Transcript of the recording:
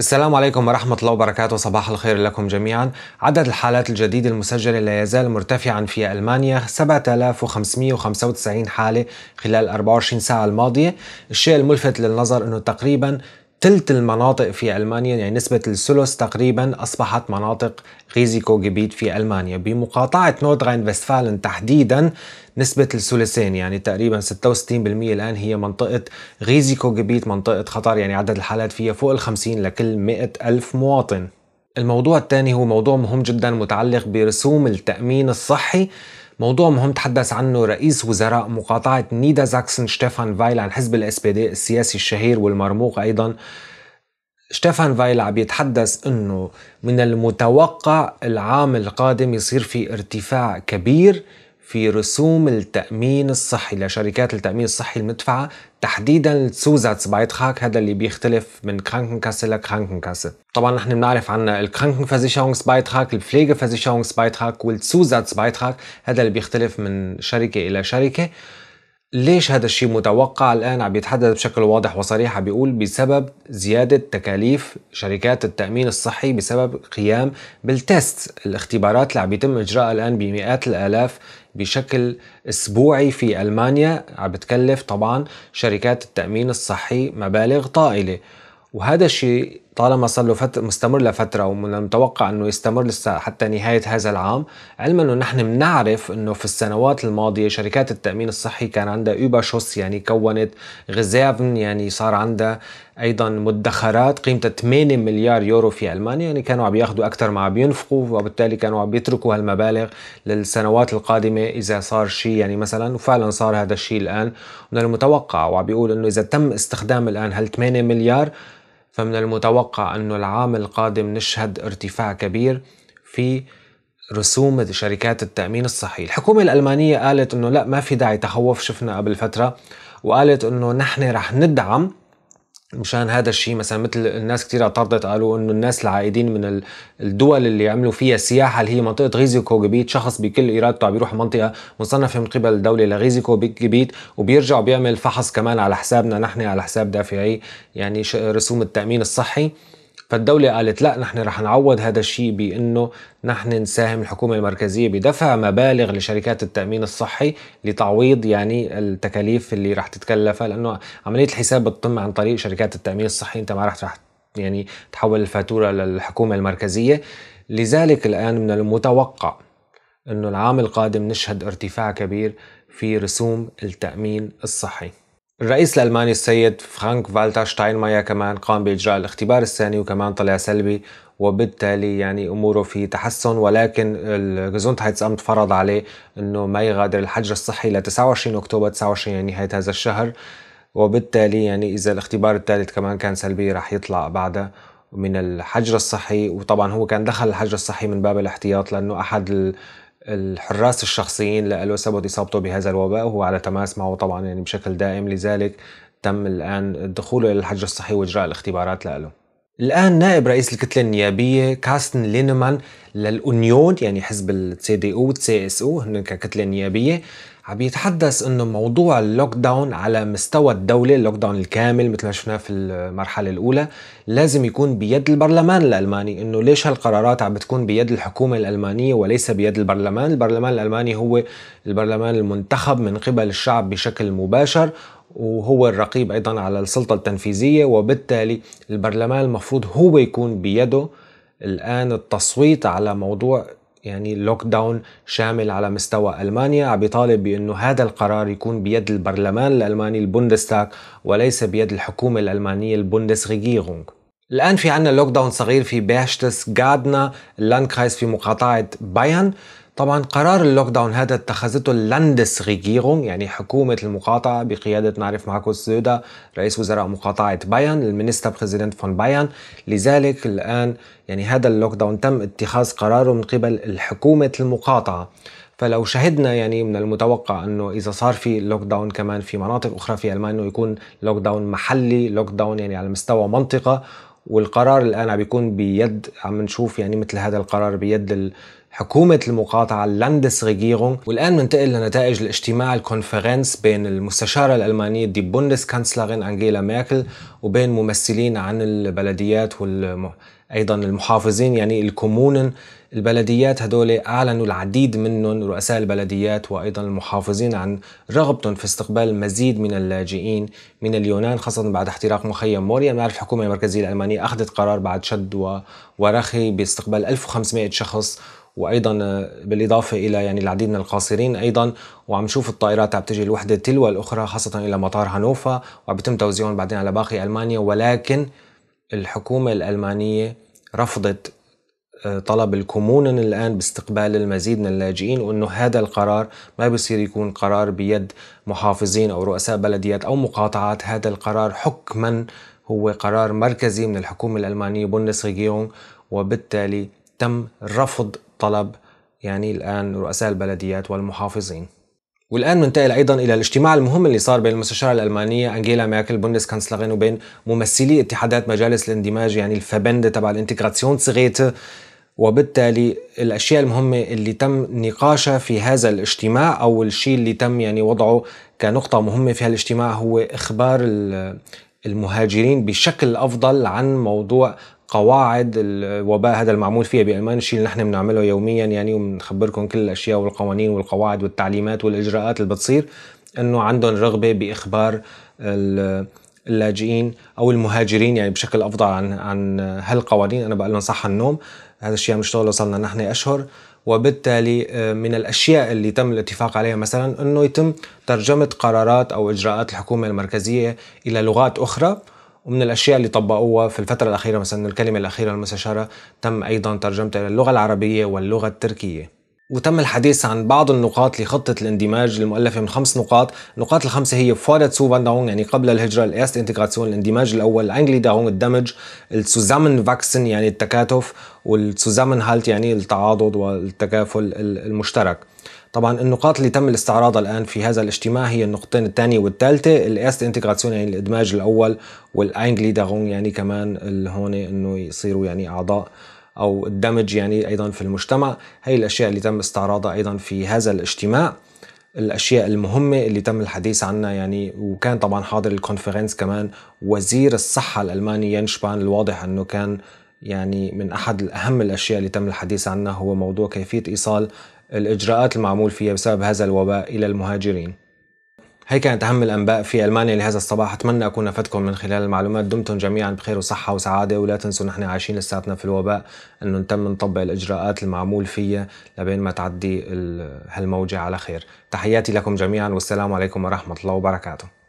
السلام عليكم ورحمة الله وبركاته صباح الخير لكم جميعا عدد الحالات الجديدة المسجلة لا يزال مرتفعا في ألمانيا 7595 حالة خلال 24 ساعة الماضية الشيء الملفت للنظر أنه تقريبا تلت المناطق في ألمانيا يعني نسبة الثلث تقريبا أصبحت مناطق ريزيكو جبيت في ألمانيا بمقاطعة نوردراين فيستفالن تحديدا نسبة الثلثين يعني تقريبا 66% الآن هي منطقة ريزيكو جبيت منطقة خطر يعني عدد الحالات فيها فوق ال 50 لكل 100 ألف مواطن الموضوع الثاني هو موضوع مهم جدا متعلق برسوم التأمين الصحي موضوع مهم تحدث عنه رئيس وزراء مقاطعة نيدا زاكسن شتيفان فايل عن حزب الاس بي دي السياسي الشهير والمرموق أيضا شتيفان فايل عم يتحدث انه من المتوقع العام القادم يصير في ارتفاع كبير في رسوم التأمين الصحي لشركات التأمين الصحي المدفعة تحديدا السوزاتس خاك هذا اللي بيختلف من Krankenkasse لكرانكنكاسه طبعا نحن بنعرف عنا خاك عن خاك البفليجفازيشيرونسبيتراك والسوزاتس خاك هذا اللي بيختلف من شركة إلى شركة ليش هذا الشيء متوقع الآن عم يتحدث بشكل واضح وصريح عم بيقول بسبب زيادة تكاليف شركات التأمين الصحي بسبب قيام بالتست الاختبارات اللي عم يتم إجراءها الآن بمئات الآلاف بشكل أسبوعي في ألمانيا عم بتكلف طبعا شركات التأمين الصحي مبالغ طائلة وهذا الشيء طالما صار له فت... مستمر لفتره ومن المتوقع انه يستمر لسه حتى نهايه هذا العام علما انه نحن بنعرف انه في السنوات الماضيه شركات التامين الصحي كان عندها شوس يعني كونت غزافن يعني صار عندها ايضا مدخرات قيمتها 8 مليار يورو في المانيا يعني كانوا عم ياخذوا اكثر ما عم ينفقوا وبالتالي كانوا عم يتركوا هالمبالغ للسنوات القادمه اذا صار شيء يعني مثلا وفعلا صار هذا الشيء الان من المتوقع وعم بيقول انه اذا تم استخدام الان هال 8 مليار فمن المتوقع أن العام القادم نشهد ارتفاع كبير في رسوم شركات التأمين الصحي الحكومة الألمانية قالت أنه لا ما في داعي تخوف شفنا قبل فترة وقالت أنه نحن رح ندعم مشان هذا الشيء مثلا مثل الناس كثير اعترضت قالوا انه الناس العائدين من الدول اللي عملوا فيها سياحه اللي هي منطقه غيزيكو جبيت شخص بكل ارادته عم بيروح منطقه مصنفه من قبل الدوله لغيزيكو جبيت وبيرجع بيعمل فحص كمان على حسابنا نحن على حساب دافعي يعني رسوم التامين الصحي فالدولة قالت لا نحن رح نعوض هذا الشيء بأنه نحن نساهم الحكومة المركزية بدفع مبالغ لشركات التأمين الصحي لتعويض يعني التكاليف اللي رح تتكلفها لأنه عملية الحساب بتتم عن طريق شركات التأمين الصحي أنت ما رح رح يعني تحول الفاتورة للحكومة المركزية لذلك الآن من المتوقع أنه العام القادم نشهد ارتفاع كبير في رسوم التأمين الصحي الرئيس الألماني السيد فرانك فالتر شتاينماير كمان قام بإجراء الاختبار الثاني وكمان طلع سلبي وبالتالي يعني أموره في تحسن ولكن أمت فرض عليه أنه ما يغادر الحجر الصحي ل 29 أكتوبر 29 يعني نهاية هذا الشهر وبالتالي يعني إذا الاختبار الثالث كمان كان سلبي راح يطلع بعده من الحجر الصحي وطبعا هو كان دخل الحجر الصحي من باب الاحتياط لأنه أحد الحراس الشخصيين له سبب اصابته بهذا الوباء وهو على تماس معه طبعا يعني بشكل دائم لذلك تم الان دخوله الى الحجر الصحي واجراء الاختبارات له الان نائب رئيس الكتله النيابيه كاستن لينمان للأونيون يعني حزب السي دي او والسي اس او هن ككتله نيابيه عم بيتحدث انه موضوع اللوك داون على مستوى الدوله اللوك داون الكامل مثل ما شفناه في المرحله الاولى لازم يكون بيد البرلمان الالماني انه ليش هالقرارات عم بتكون بيد الحكومه الالمانيه وليس بيد البرلمان البرلمان الالماني هو البرلمان المنتخب من قبل الشعب بشكل مباشر وهو الرقيب ايضا على السلطه التنفيذيه وبالتالي البرلمان المفروض هو يكون بيده الان التصويت على موضوع يعني لوك داون شامل على مستوى المانيا عم بيطالب بانه هذا القرار يكون بيد البرلمان الالماني البوندستاغ وليس بيد الحكومه الالمانيه البوندسريغيرونغ الان في عندنا لوك داون صغير في بيرشتس جادنا لانكرايس في مقاطعه بايرن طبعا قرار اللوك داون هذا اتخذته اللاندس ريجيرونغ يعني حكومة المقاطعة بقيادة نعرف ماركوس سودا رئيس وزراء مقاطعة بايان المينستر بريزيدنت فون بايان لذلك الآن يعني هذا اللوك داون تم اتخاذ قراره من قبل الحكومة المقاطعة فلو شهدنا يعني من المتوقع انه اذا صار في لوك داون كمان في مناطق اخرى في المانيا انه يكون لوك داون محلي لوك داون يعني على مستوى منطقه والقرار الان عم بيكون بيد عم نشوف يعني مثل هذا القرار بيد حكومة المقاطعة لاندس ريجيرونغ والآن ننتقل لنتائج الاجتماع الكونفرنس بين المستشارة الألمانية دي بوندسكانسلرين أنجيلا ميركل وبين ممثلين عن البلديات والم... أيضا المحافظين يعني الكومونن البلديات هدول أعلنوا العديد منهم رؤساء البلديات وأيضا المحافظين عن رغبتهم في استقبال مزيد من اللاجئين من اليونان خاصة بعد احتراق مخيم موريا بنعرف الحكومة المركزية الألمانية أخذت قرار بعد شد ورخي باستقبال 1500 شخص وايضا آه، بالاضافه الى يعني العديد من القاصرين ايضا وعم نشوف الطائرات عم تجي الوحده تلو الاخرى خاصه الى مطار هانوفا وعم يتم توزيعهم بعدين على باقي المانيا ولكن الحكومه الالمانيه رفضت آه، طلب الكومونن الان باستقبال المزيد من اللاجئين وانه هذا القرار ما بصير يكون قرار بيد محافظين او رؤساء بلديات او مقاطعات هذا القرار حكما هو قرار مركزي من الحكومه الالمانيه بوندسريغيرونغ وبالتالي تم رفض طلب يعني الآن رؤساء البلديات والمحافظين والآن ننتقل أيضا إلى الاجتماع المهم اللي صار بين المستشارة الألمانية أنجيلا ميركل بوندس كانسلرين وبين ممثلي اتحادات مجالس الاندماج يعني الفابند تبع الانتجراسيون صغيرة وبالتالي الاشياء المهمه اللي تم نقاشها في هذا الاجتماع او الشيء اللي تم يعني وضعه كنقطه مهمه في هالاجتماع هو اخبار المهاجرين بشكل افضل عن موضوع قواعد الوباء هذا المعمول فيها بالمانيا الشيء اللي نحن بنعمله يوميا يعني وبنخبركم كل الاشياء والقوانين والقواعد والتعليمات والاجراءات اللي بتصير انه عندهم رغبه باخبار اللاجئين او المهاجرين يعني بشكل افضل عن عن هالقوانين انا بقول لهم صح النوم هذا الشيء عم نشتغله صرنا نحن اشهر وبالتالي آه، من الاشياء اللي تم الاتفاق عليها مثلا انه يتم ترجمه قرارات او اجراءات الحكومه المركزيه الى لغات اخرى ومن الاشياء اللي طبقوها في الفتره الاخيره مثلا الكلمه الاخيره المستشاره تم ايضا ترجمتها الى اللغه العربيه واللغه التركيه وتم الحديث عن بعض النقاط لخطة الاندماج المؤلفة من خمس نقاط النقاط الخمسة هي فورت سوبانداون يعني قبل الهجرة الأست انتغراسيون الاندماج الأول أنجلي داون الدمج السوزامن فاكسن يعني التكاتف والسوزامن هالت يعني التعاضد والتكافل المشترك طبعا النقاط اللي تم الاستعراضها الآن في هذا الاجتماع هي النقطتين الثانية والثالثة الأست انتجراسيون يعني الإدماج الأول داغون يعني كمان هون إنه يصيروا يعني أعضاء أو الدمج يعني أيضا في المجتمع هي الأشياء اللي تم استعراضها أيضا في هذا الاجتماع الاشياء المهمه اللي تم الحديث عنها يعني وكان طبعا حاضر الكونفرنس كمان وزير الصحه الالماني ينشبان الواضح انه كان يعني من احد اهم الاشياء اللي تم الحديث عنها هو موضوع كيفيه ايصال الإجراءات المعمول فيها بسبب هذا الوباء إلى المهاجرين هي كانت أهم الأنباء في ألمانيا لهذا الصباح أتمنى أكون أفدتكم من خلال المعلومات دمتم جميعا بخير وصحة وسعادة ولا تنسوا نحن عايشين لساتنا في الوباء أنه نتم نطبق الإجراءات المعمول فيها لبين ما تعدي هالموجة على خير تحياتي لكم جميعا والسلام عليكم ورحمة الله وبركاته